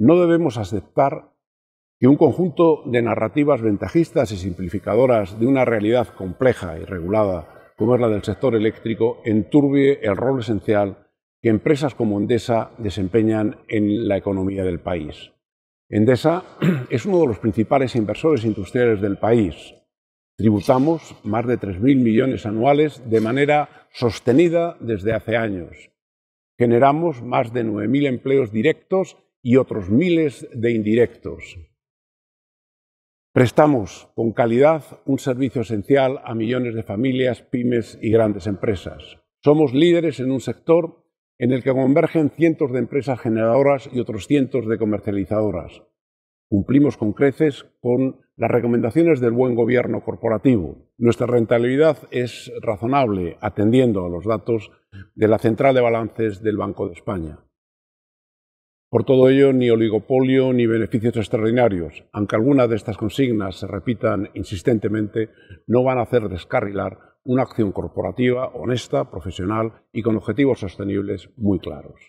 No debemos aceptar que un conjunto de narrativas ventajistas y simplificadoras de una realidad compleja y regulada como es la del sector eléctrico enturbie el rol esencial que empresas como Endesa desempeñan en la economía del país. Endesa es uno de los principales inversores industriales del país. Tributamos más de 3.000 millones anuales de manera sostenida desde hace años. Generamos más de 9.000 empleos directos y otros miles de indirectos. Prestamos con calidad un servicio esencial a millones de familias, pymes y grandes empresas. Somos líderes en un sector en el que convergen cientos de empresas generadoras y otros cientos de comercializadoras. Cumplimos con creces con las recomendaciones del buen gobierno corporativo. Nuestra rentabilidad es razonable atendiendo a los datos de la Central de Balances del Banco de España. Por todo ello, ni oligopolio ni beneficios extraordinarios, aunque algunas de estas consignas se repitan insistentemente, no van a hacer descarrilar una acción corporativa honesta, profesional y con objetivos sostenibles muy claros.